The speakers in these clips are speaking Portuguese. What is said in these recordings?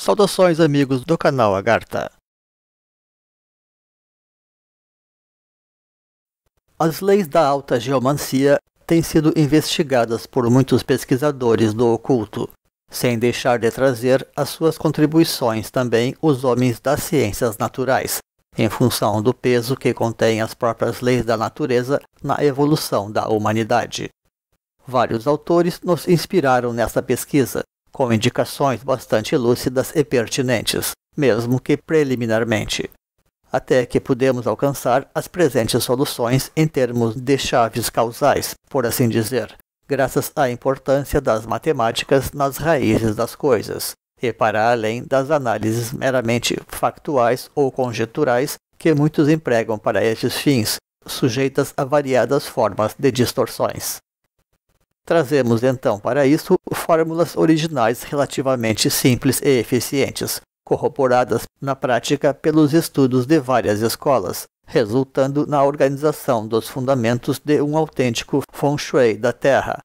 Saudações amigos do canal Agartha. As leis da alta geomancia têm sido investigadas por muitos pesquisadores do oculto, sem deixar de trazer as suas contribuições também os homens das ciências naturais, em função do peso que contém as próprias leis da natureza na evolução da humanidade. Vários autores nos inspiraram nessa pesquisa, com indicações bastante lúcidas e pertinentes, mesmo que preliminarmente, até que pudemos alcançar as presentes soluções em termos de chaves causais, por assim dizer, graças à importância das matemáticas nas raízes das coisas, e para além das análises meramente factuais ou conjecturais que muitos empregam para estes fins, sujeitas a variadas formas de distorções. Trazemos então para isso fórmulas originais relativamente simples e eficientes, corroboradas na prática pelos estudos de várias escolas, resultando na organização dos fundamentos de um autêntico feng shui da Terra,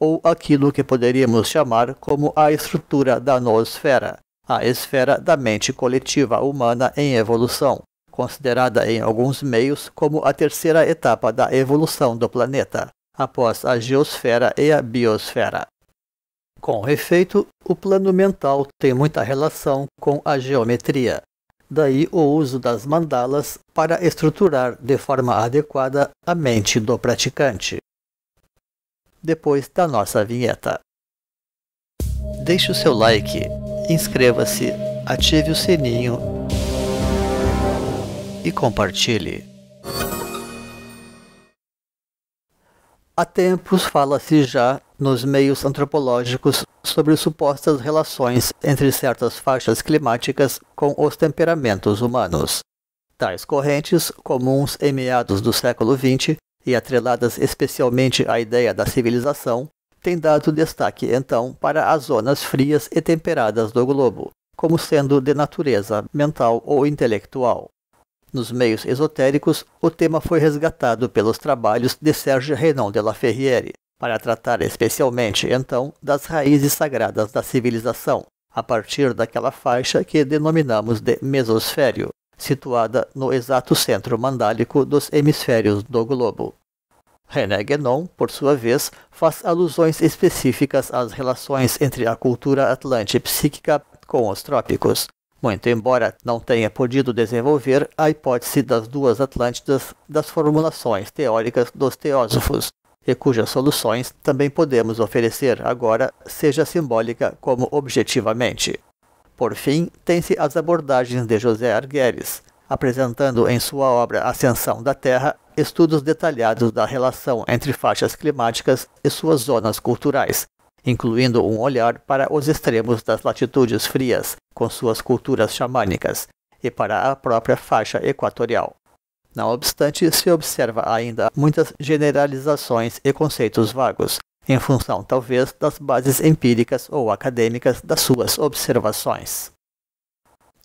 ou aquilo que poderíamos chamar como a estrutura da noosfera, a esfera da mente coletiva humana em evolução, considerada em alguns meios como a terceira etapa da evolução do planeta após a geosfera e a biosfera. Com efeito, o plano mental tem muita relação com a geometria. Daí o uso das mandalas para estruturar de forma adequada a mente do praticante. Depois da nossa vinheta. Deixe o seu like, inscreva-se, ative o sininho e compartilhe. Há tempos fala-se já nos meios antropológicos sobre supostas relações entre certas faixas climáticas com os temperamentos humanos. Tais correntes, comuns em meados do século XX e atreladas especialmente à ideia da civilização, têm dado destaque então para as zonas frias e temperadas do globo, como sendo de natureza mental ou intelectual nos meios esotéricos, o tema foi resgatado pelos trabalhos de Sergio Renan de La para tratar especialmente, então, das raízes sagradas da civilização, a partir daquela faixa que denominamos de mesosfério, situada no exato centro mandálico dos hemisférios do globo. René Guénon, por sua vez, faz alusões específicas às relações entre a cultura atlante psíquica com os trópicos, muito embora não tenha podido desenvolver a hipótese das duas Atlântidas das formulações teóricas dos teósofos, e cujas soluções também podemos oferecer agora, seja simbólica como objetivamente. Por fim, tem-se as abordagens de José Argueres, apresentando em sua obra Ascensão da Terra estudos detalhados da relação entre faixas climáticas e suas zonas culturais, incluindo um olhar para os extremos das latitudes frias, com suas culturas xamânicas, e para a própria faixa equatorial. Não obstante, se observa ainda muitas generalizações e conceitos vagos, em função talvez das bases empíricas ou acadêmicas das suas observações.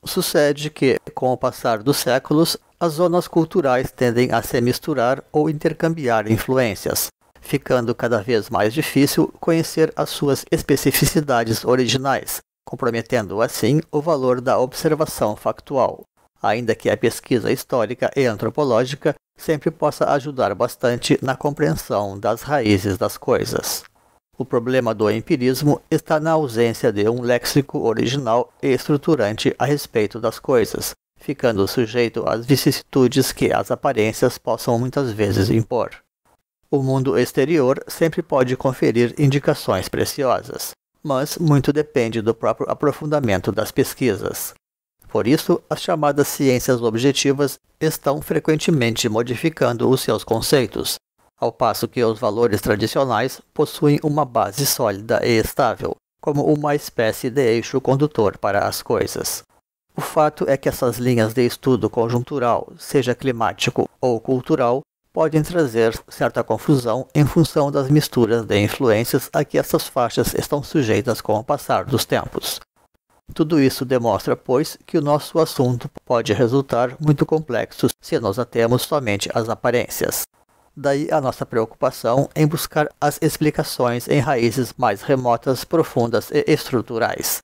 Sucede que, com o passar dos séculos, as zonas culturais tendem a se misturar ou intercambiar influências, ficando cada vez mais difícil conhecer as suas especificidades originais, comprometendo assim o valor da observação factual. Ainda que a pesquisa histórica e antropológica sempre possa ajudar bastante na compreensão das raízes das coisas. O problema do empirismo está na ausência de um léxico original e estruturante a respeito das coisas, ficando sujeito às vicissitudes que as aparências possam muitas vezes impor. O mundo exterior sempre pode conferir indicações preciosas, mas muito depende do próprio aprofundamento das pesquisas. Por isso, as chamadas ciências objetivas estão frequentemente modificando os seus conceitos, ao passo que os valores tradicionais possuem uma base sólida e estável, como uma espécie de eixo condutor para as coisas. O fato é que essas linhas de estudo conjuntural, seja climático ou cultural, podem trazer certa confusão em função das misturas de influências a que essas faixas estão sujeitas com o passar dos tempos. Tudo isso demonstra, pois, que o nosso assunto pode resultar muito complexo se nós atemos somente às aparências. Daí a nossa preocupação em buscar as explicações em raízes mais remotas, profundas e estruturais.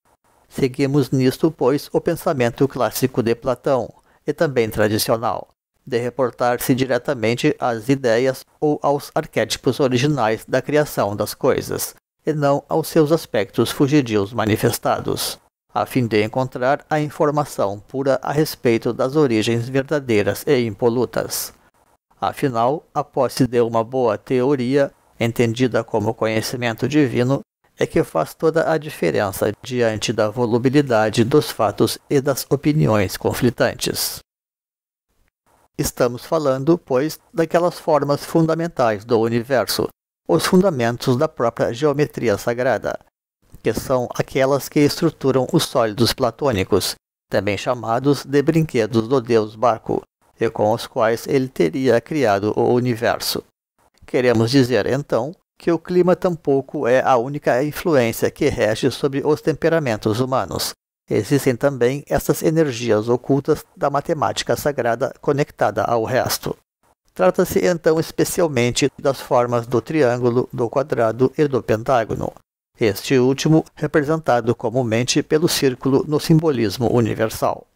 Seguimos nisto, pois, o pensamento clássico de Platão, e também tradicional, de reportar-se diretamente às ideias ou aos arquétipos originais da criação das coisas, e não aos seus aspectos fugidios manifestados, a fim de encontrar a informação pura a respeito das origens verdadeiras e impolutas. Afinal, a posse de uma boa teoria, entendida como conhecimento divino, é que faz toda a diferença diante da volubilidade dos fatos e das opiniões conflitantes. Estamos falando, pois, daquelas formas fundamentais do universo, os fundamentos da própria geometria sagrada, que são aquelas que estruturam os sólidos platônicos, também chamados de brinquedos do deus Baco, e com os quais ele teria criado o universo. Queremos dizer, então, que o clima tampouco é a única influência que rege sobre os temperamentos humanos, Existem também essas energias ocultas da matemática sagrada conectada ao resto. Trata-se então especialmente das formas do triângulo, do quadrado e do pentágono, este último representado comumente pelo círculo no simbolismo universal.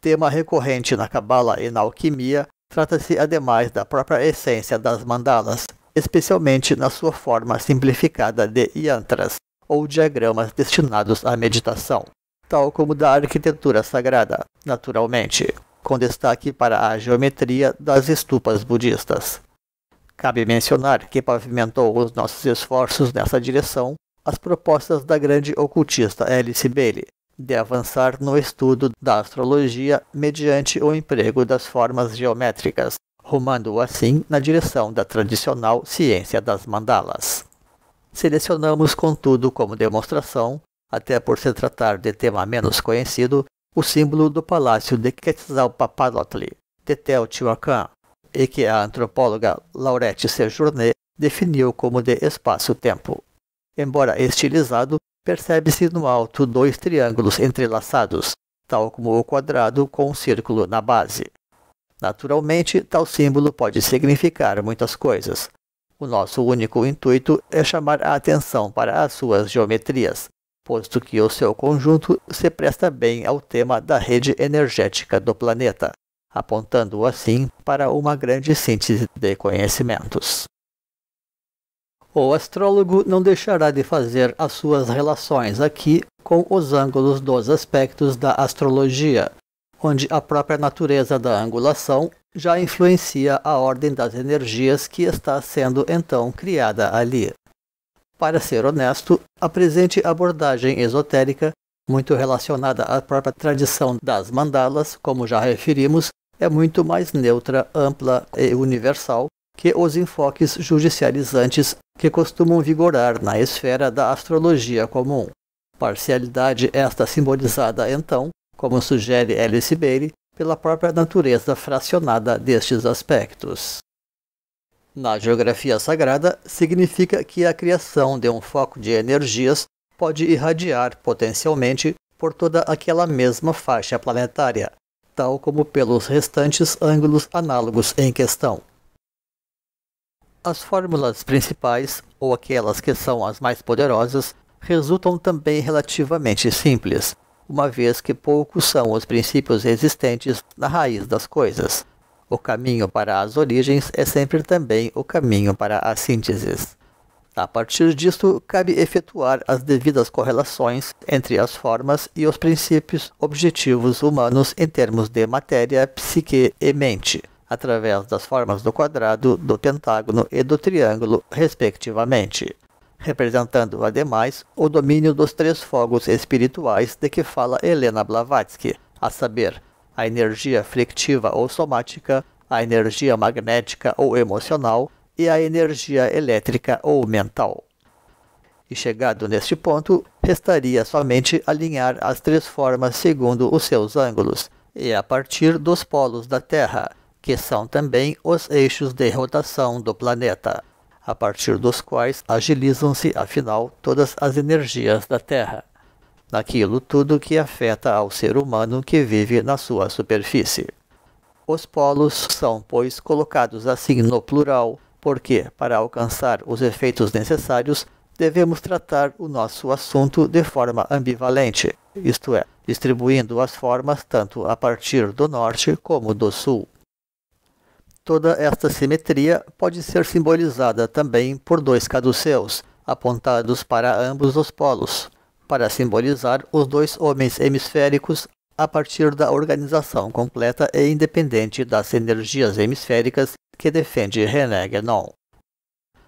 Tema recorrente na Cabala e na alquimia, trata-se ademais da própria essência das mandalas, especialmente na sua forma simplificada de yantras, ou diagramas destinados à meditação tal como da arquitetura sagrada, naturalmente, com destaque para a geometria das estupas budistas. Cabe mencionar que pavimentou os nossos esforços nessa direção as propostas da grande ocultista Alice Bailey de avançar no estudo da astrologia mediante o emprego das formas geométricas, rumando assim na direção da tradicional ciência das mandalas. Selecionamos, contudo, como demonstração, até por se tratar de tema menos conhecido, o símbolo do palácio de Quetzalpapalotli, de Teotihuacan, e que a antropóloga Laurette Sejourné definiu como de espaço-tempo. Embora estilizado, percebe-se no alto dois triângulos entrelaçados, tal como o quadrado com um círculo na base. Naturalmente, tal símbolo pode significar muitas coisas. O nosso único intuito é chamar a atenção para as suas geometrias, posto que o seu conjunto se presta bem ao tema da rede energética do planeta, apontando assim para uma grande síntese de conhecimentos. O astrólogo não deixará de fazer as suas relações aqui com os ângulos dos aspectos da astrologia, onde a própria natureza da angulação já influencia a ordem das energias que está sendo então criada ali. Para ser honesto, a presente abordagem esotérica, muito relacionada à própria tradição das mandalas, como já referimos, é muito mais neutra, ampla e universal que os enfoques judicializantes que costumam vigorar na esfera da astrologia comum. Parcialidade esta simbolizada, então, como sugere Alice Bailey, pela própria natureza fracionada destes aspectos. Na geografia sagrada, significa que a criação de um foco de energias pode irradiar potencialmente por toda aquela mesma faixa planetária, tal como pelos restantes ângulos análogos em questão. As fórmulas principais, ou aquelas que são as mais poderosas, resultam também relativamente simples, uma vez que poucos são os princípios existentes na raiz das coisas. O caminho para as origens é sempre também o caminho para as sínteses. A partir disso, cabe efetuar as devidas correlações entre as formas e os princípios objetivos humanos em termos de matéria, psique e mente, através das formas do quadrado, do pentágono e do triângulo, respectivamente, representando, ademais, o domínio dos três fogos espirituais de que fala Helena Blavatsky, a saber, a energia frictiva ou somática, a energia magnética ou emocional e a energia elétrica ou mental. E chegado neste ponto, restaria somente alinhar as três formas segundo os seus ângulos, e a partir dos polos da Terra, que são também os eixos de rotação do planeta, a partir dos quais agilizam-se, afinal, todas as energias da Terra naquilo tudo que afeta ao ser humano que vive na sua superfície. Os polos são, pois, colocados assim no plural, porque, para alcançar os efeitos necessários, devemos tratar o nosso assunto de forma ambivalente, isto é, distribuindo as formas tanto a partir do norte como do sul. Toda esta simetria pode ser simbolizada também por dois caduceus, apontados para ambos os polos, para simbolizar os dois homens hemisféricos a partir da organização completa e independente das energias hemisféricas que defende René Guénon.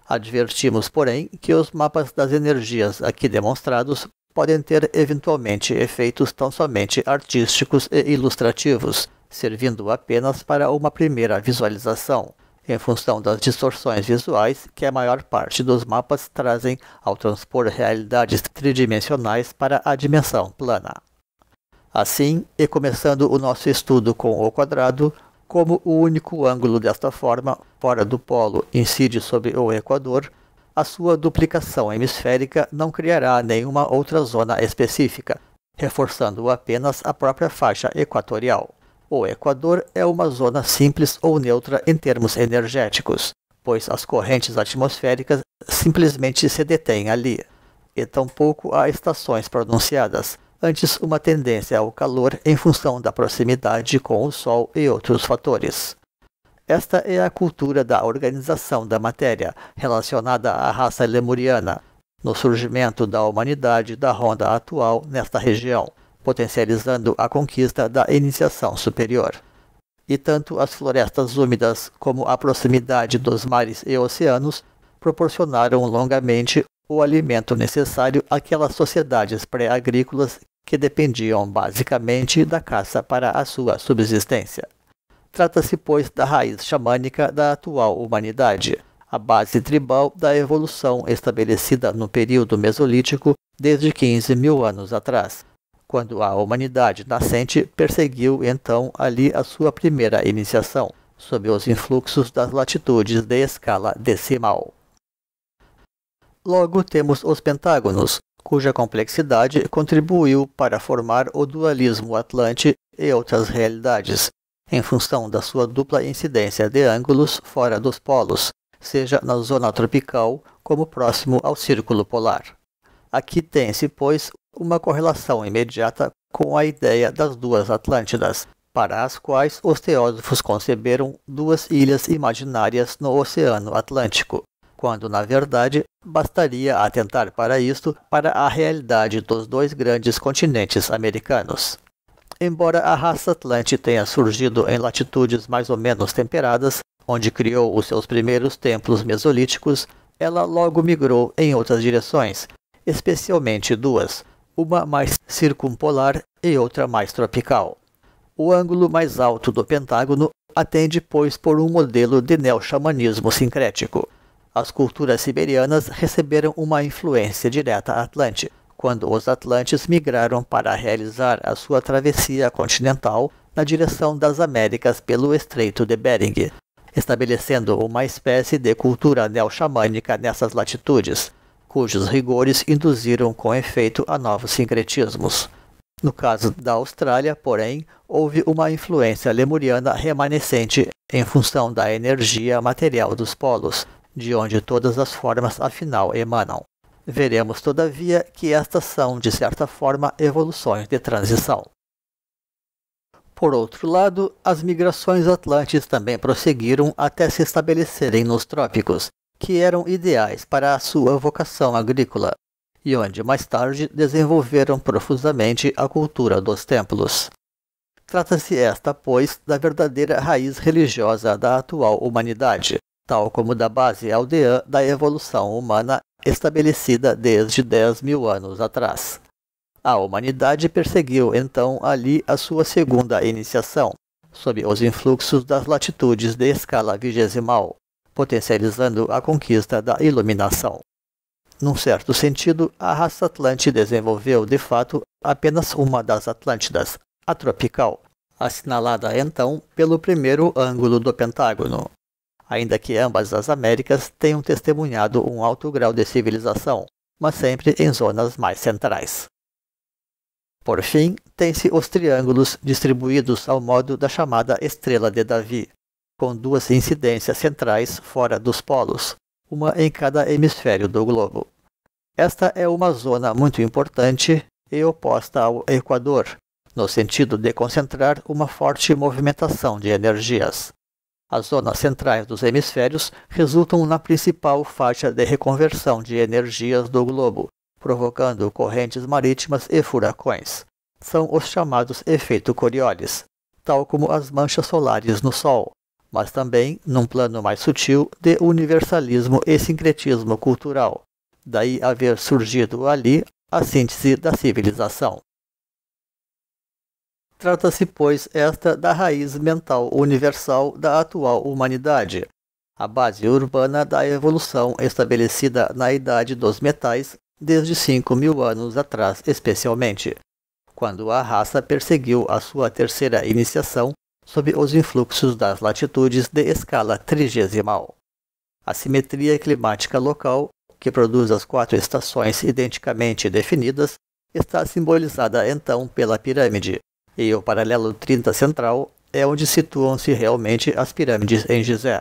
Advertimos, porém, que os mapas das energias aqui demonstrados podem ter eventualmente efeitos tão somente artísticos e ilustrativos, servindo apenas para uma primeira visualização, em função das distorções visuais que a maior parte dos mapas trazem ao transpor realidades tridimensionais para a dimensão plana. Assim, e começando o nosso estudo com o quadrado, como o único ângulo desta forma, fora do polo, incide sobre o equador, a sua duplicação hemisférica não criará nenhuma outra zona específica, reforçando apenas a própria faixa equatorial. O Equador é uma zona simples ou neutra em termos energéticos, pois as correntes atmosféricas simplesmente se detêm ali. E tampouco há estações pronunciadas, antes uma tendência ao calor em função da proximidade com o Sol e outros fatores. Esta é a cultura da organização da matéria, relacionada à raça lemuriana, no surgimento da humanidade da ronda atual nesta região potencializando a conquista da iniciação superior. E tanto as florestas úmidas como a proximidade dos mares e oceanos proporcionaram longamente o alimento necessário àquelas sociedades pré-agrícolas que dependiam basicamente da caça para a sua subsistência. Trata-se, pois, da raiz xamânica da atual humanidade, a base tribal da evolução estabelecida no período mesolítico desde 15 mil anos atrás quando a humanidade nascente perseguiu então ali a sua primeira iniciação, sob os influxos das latitudes de escala decimal. Logo temos os pentágonos, cuja complexidade contribuiu para formar o dualismo atlante e outras realidades, em função da sua dupla incidência de ângulos fora dos polos, seja na zona tropical como próximo ao círculo polar. Aqui tem-se, pois, uma correlação imediata com a ideia das duas Atlântidas, para as quais os teósofos conceberam duas ilhas imaginárias no Oceano Atlântico, quando, na verdade, bastaria atentar para isto para a realidade dos dois grandes continentes americanos. Embora a raça Atlante tenha surgido em latitudes mais ou menos temperadas, onde criou os seus primeiros templos mesolíticos, ela logo migrou em outras direções, especialmente duas, uma mais circumpolar e outra mais tropical. O ângulo mais alto do pentágono atende, pois, por um modelo de neo-xamanismo sincrético. As culturas siberianas receberam uma influência direta atlante, quando os atlantes migraram para realizar a sua travessia continental na direção das Américas pelo Estreito de Bering, estabelecendo uma espécie de cultura neo-xamânica nessas latitudes, cujos rigores induziram com efeito a novos sincretismos. No caso da Austrália, porém, houve uma influência lemuriana remanescente em função da energia material dos polos, de onde todas as formas afinal emanam. Veremos, todavia, que estas são, de certa forma, evoluções de transição. Por outro lado, as migrações atlantes também prosseguiram até se estabelecerem nos trópicos, que eram ideais para a sua vocação agrícola, e onde mais tarde desenvolveram profusamente a cultura dos templos. Trata-se esta, pois, da verdadeira raiz religiosa da atual humanidade, tal como da base aldeã da evolução humana estabelecida desde 10 mil anos atrás. A humanidade perseguiu então ali a sua segunda iniciação, sob os influxos das latitudes de escala vigesimal, potencializando a conquista da iluminação. Num certo sentido, a raça Atlante desenvolveu, de fato, apenas uma das Atlântidas, a tropical, assinalada então pelo primeiro ângulo do Pentágono. Ainda que ambas as Américas tenham testemunhado um alto grau de civilização, mas sempre em zonas mais centrais. Por fim, tem-se os triângulos distribuídos ao modo da chamada Estrela de Davi, com duas incidências centrais fora dos polos, uma em cada hemisfério do globo. Esta é uma zona muito importante e oposta ao Equador, no sentido de concentrar uma forte movimentação de energias. As zonas centrais dos hemisférios resultam na principal faixa de reconversão de energias do globo, provocando correntes marítimas e furacões. São os chamados efeito Coriolis, tal como as manchas solares no Sol, mas também, num plano mais sutil, de universalismo e sincretismo cultural. Daí haver surgido ali a síntese da civilização. Trata-se, pois, esta da raiz mental universal da atual humanidade, a base urbana da evolução estabelecida na Idade dos Metais, desde 5 mil anos atrás, especialmente, quando a raça perseguiu a sua terceira iniciação sob os influxos das latitudes de escala trigesimal. A simetria climática local, que produz as quatro estações identicamente definidas, está simbolizada então pela pirâmide, e o paralelo 30 central é onde situam-se realmente as pirâmides em Gizé,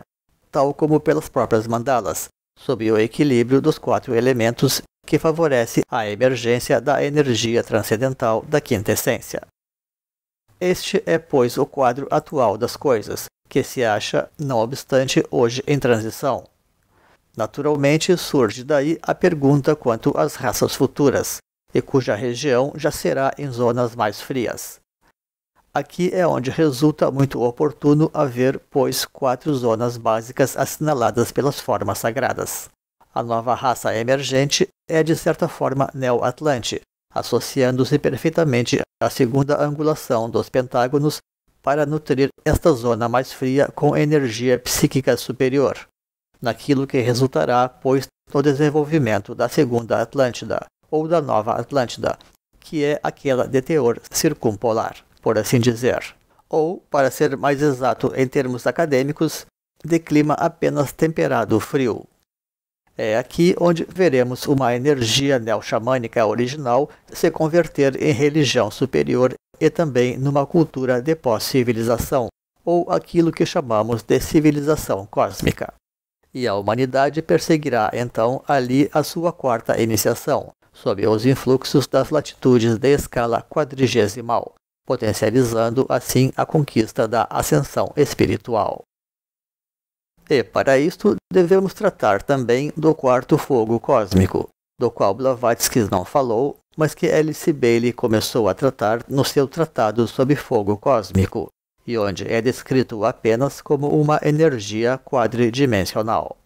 tal como pelas próprias mandalas, sob o equilíbrio dos quatro elementos que favorece a emergência da energia transcendental da quinta essência. Este é, pois, o quadro atual das coisas, que se acha, não obstante, hoje em transição. Naturalmente, surge daí a pergunta quanto às raças futuras, e cuja região já será em zonas mais frias. Aqui é onde resulta muito oportuno haver, pois, quatro zonas básicas assinaladas pelas formas sagradas. A nova raça emergente é, de certa forma, neo-atlante, associando-se perfeitamente à segunda angulação dos pentágonos para nutrir esta zona mais fria com energia psíquica superior, naquilo que resultará, pois, no desenvolvimento da segunda Atlântida, ou da nova Atlântida, que é aquela de teor circumpolar, por assim dizer. Ou, para ser mais exato em termos acadêmicos, de clima apenas temperado frio. É aqui onde veremos uma energia neo-xamânica original se converter em religião superior e também numa cultura de pós-civilização, ou aquilo que chamamos de civilização cósmica. E a humanidade perseguirá então ali a sua quarta iniciação, sob os influxos das latitudes de escala quadrigesimal, potencializando assim a conquista da ascensão espiritual. E, para isto, devemos tratar também do quarto fogo cósmico, do qual Blavatsky não falou, mas que Alice Bailey começou a tratar no seu Tratado sobre Fogo Cósmico, e onde é descrito apenas como uma energia quadridimensional.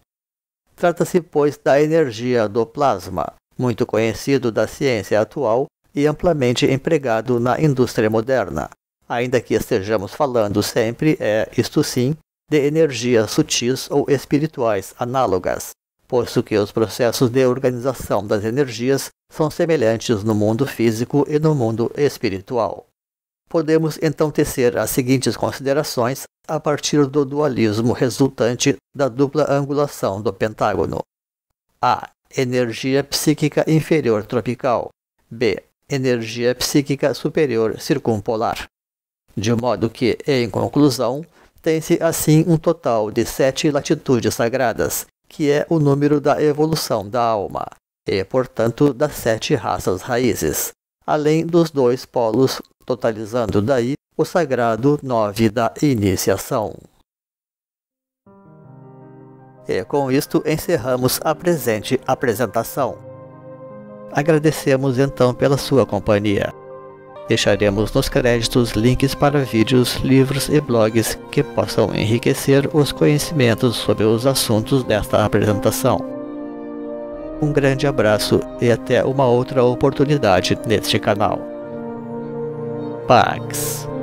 Trata-se, pois, da energia do plasma, muito conhecido da ciência atual e amplamente empregado na indústria moderna, ainda que estejamos falando sempre, é, isto sim, de energias sutis ou espirituais análogas, posto que os processos de organização das energias são semelhantes no mundo físico e no mundo espiritual. Podemos então tecer as seguintes considerações a partir do dualismo resultante da dupla angulação do pentágono: a. Energia psíquica inferior tropical, b. Energia psíquica superior circumpolar. De modo que, em conclusão, tem-se assim um total de sete latitudes sagradas, que é o número da evolução da alma, e, portanto, das sete raças raízes, além dos dois polos, totalizando daí o sagrado nove da iniciação. E com isto encerramos a presente apresentação. Agradecemos então pela sua companhia. Deixaremos nos créditos links para vídeos, livros e blogs que possam enriquecer os conhecimentos sobre os assuntos desta apresentação. Um grande abraço e até uma outra oportunidade neste canal. Pax